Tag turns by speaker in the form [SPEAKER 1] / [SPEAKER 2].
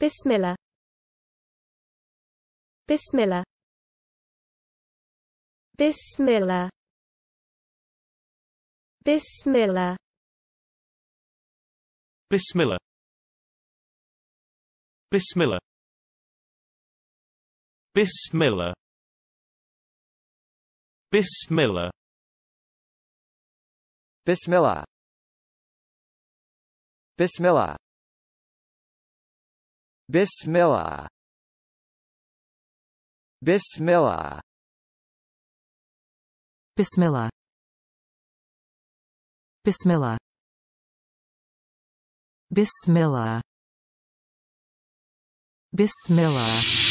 [SPEAKER 1] Bismillah Bismillah Bismillah Bismillah Bismillah Bismillah Bismillah Bismillah Bismillah Bismillah Bismillah Bismillah Bismillah Bismillah Bismillah Bismillah